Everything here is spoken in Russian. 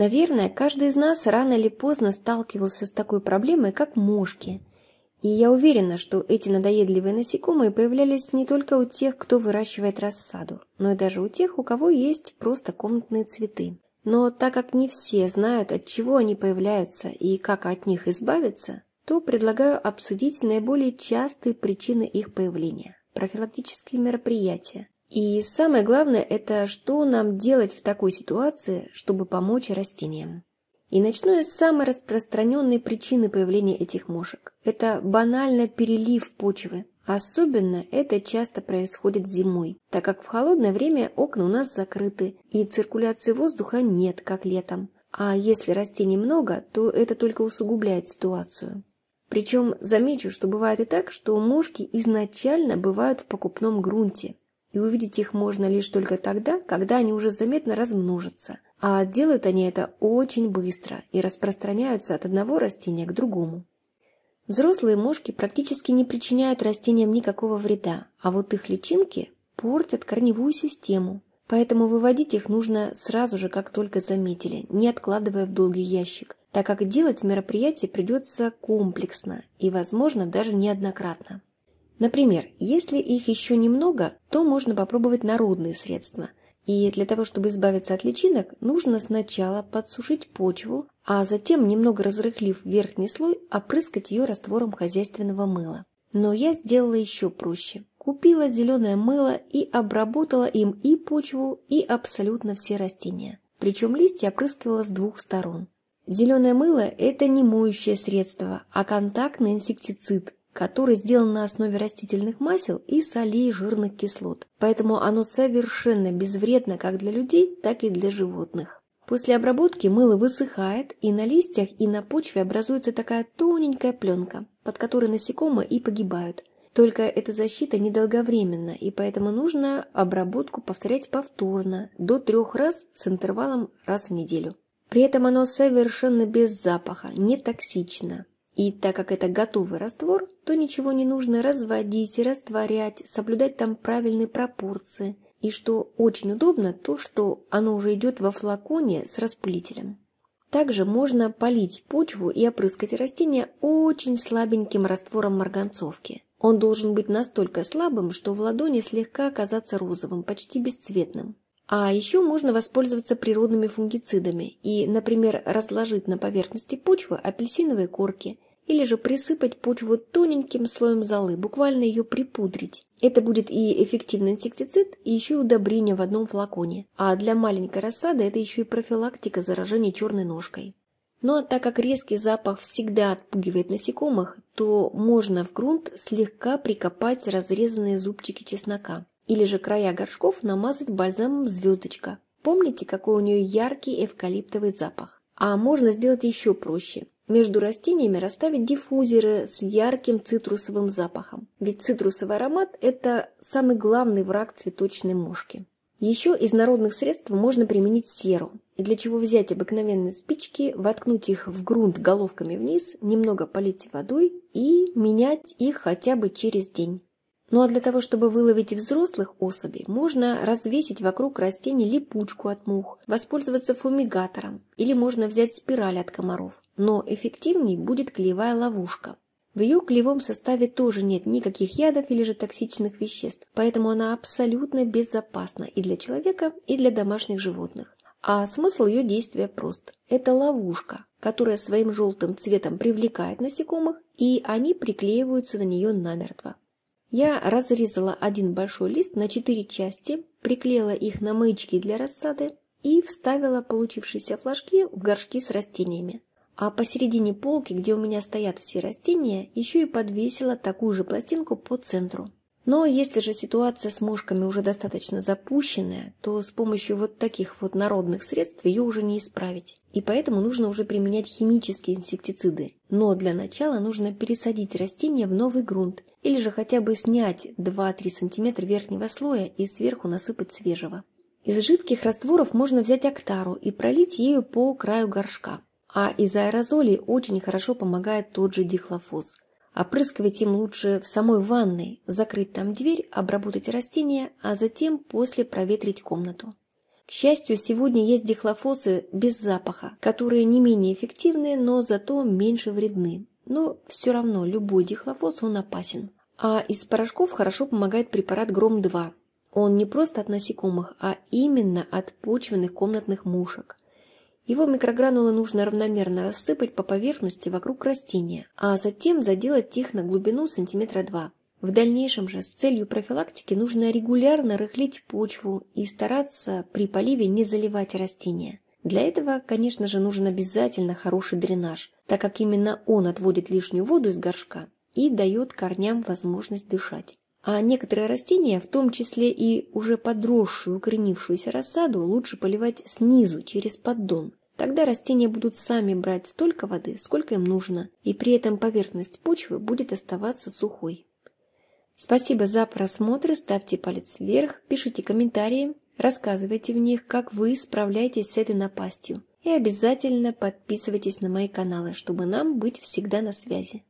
Наверное, каждый из нас рано или поздно сталкивался с такой проблемой, как мошки. И я уверена, что эти надоедливые насекомые появлялись не только у тех, кто выращивает рассаду, но и даже у тех, у кого есть просто комнатные цветы. Но так как не все знают, от чего они появляются и как от них избавиться, то предлагаю обсудить наиболее частые причины их появления, профилактические мероприятия, и самое главное – это что нам делать в такой ситуации, чтобы помочь растениям. И начну я с самой распространенной причины появления этих мушек. Это банально перелив почвы. Особенно это часто происходит зимой, так как в холодное время окна у нас закрыты и циркуляции воздуха нет, как летом. А если растений много, то это только усугубляет ситуацию. Причем замечу, что бывает и так, что мушки изначально бывают в покупном грунте, и увидеть их можно лишь только тогда, когда они уже заметно размножатся. А делают они это очень быстро и распространяются от одного растения к другому. Взрослые мошки практически не причиняют растениям никакого вреда, а вот их личинки портят корневую систему, поэтому выводить их нужно сразу же, как только заметили, не откладывая в долгий ящик, так как делать мероприятие придется комплексно и, возможно, даже неоднократно. Например, если их еще немного, то можно попробовать народные средства. И для того, чтобы избавиться от личинок, нужно сначала подсушить почву, а затем, немного разрыхлив верхний слой, опрыскать ее раствором хозяйственного мыла. Но я сделала еще проще. Купила зеленое мыло и обработала им и почву, и абсолютно все растения. Причем листья опрыскивала с двух сторон. Зеленое мыло – это не моющее средство, а контактный инсектицид, который сделан на основе растительных масел и солей жирных кислот, поэтому оно совершенно безвредно как для людей, так и для животных. После обработки мыло высыхает, и на листьях, и на почве образуется такая тоненькая пленка, под которой насекомые и погибают. Только эта защита недолговременна, и поэтому нужно обработку повторять повторно, до трех раз с интервалом раз в неделю. При этом оно совершенно без запаха, не токсично. И так как это готовый раствор, то ничего не нужно разводить и растворять, соблюдать там правильные пропорции. И что очень удобно, то что оно уже идет во флаконе с распылителем. Также можно полить почву и опрыскать растения очень слабеньким раствором марганцовки. Он должен быть настолько слабым, что в ладони слегка оказаться розовым, почти бесцветным. А еще можно воспользоваться природными фунгицидами и, например, разложить на поверхности почвы апельсиновые корки – или же присыпать почву тоненьким слоем золы, буквально ее припудрить. Это будет и эффективный инсектицид, и еще и удобрение в одном флаконе. А для маленькой рассады это еще и профилактика заражения черной ножкой. Ну а так как резкий запах всегда отпугивает насекомых, то можно в грунт слегка прикопать разрезанные зубчики чеснока или же края горшков намазать бальзамом «Звездочка». Помните, какой у нее яркий эвкалиптовый запах? А можно сделать еще проще. Между растениями расставить диффузеры с ярким цитрусовым запахом. Ведь цитрусовый аромат – это самый главный враг цветочной мушки. Еще из народных средств можно применить серу. для чего взять обыкновенные спички, воткнуть их в грунт головками вниз, немного полить водой и менять их хотя бы через день. Ну а для того, чтобы выловить взрослых особей, можно развесить вокруг растений липучку от мух, воспользоваться фумигатором или можно взять спираль от комаров. Но эффективней будет клеевая ловушка. В ее клевом составе тоже нет никаких ядов или же токсичных веществ, поэтому она абсолютно безопасна и для человека, и для домашних животных. А смысл ее действия прост. Это ловушка, которая своим желтым цветом привлекает насекомых, и они приклеиваются на нее намертво. Я разрезала один большой лист на четыре части, приклеила их на маячки для рассады и вставила получившиеся флажки в горшки с растениями. А посередине полки, где у меня стоят все растения, еще и подвесила такую же пластинку по центру. Но если же ситуация с мушками уже достаточно запущенная, то с помощью вот таких вот народных средств ее уже не исправить. И поэтому нужно уже применять химические инсектициды. Но для начала нужно пересадить растение в новый грунт или же хотя бы снять 2-3 см верхнего слоя и сверху насыпать свежего. Из жидких растворов можно взять октару и пролить ею по краю горшка. А из аэрозолей очень хорошо помогает тот же дихлофоз – Опрыскивать им лучше в самой ванной, закрыть там дверь, обработать растения, а затем после проветрить комнату. К счастью, сегодня есть дихлофосы без запаха, которые не менее эффективны, но зато меньше вредны. Но все равно любой дихлофос, он опасен. А из порошков хорошо помогает препарат Гром-2. Он не просто от насекомых, а именно от почвенных комнатных мушек – его микрогранулы нужно равномерно рассыпать по поверхности вокруг растения, а затем заделать их на глубину сантиметра 2. В дальнейшем же с целью профилактики нужно регулярно рыхлить почву и стараться при поливе не заливать растения. Для этого, конечно же, нужен обязательно хороший дренаж, так как именно он отводит лишнюю воду из горшка и дает корням возможность дышать. А некоторые растения, в том числе и уже подросшую укоренившуюся рассаду, лучше поливать снизу, через поддон. Тогда растения будут сами брать столько воды, сколько им нужно, и при этом поверхность почвы будет оставаться сухой. Спасибо за просмотр, ставьте палец вверх, пишите комментарии, рассказывайте в них, как вы справляетесь с этой напастью. И обязательно подписывайтесь на мои каналы, чтобы нам быть всегда на связи.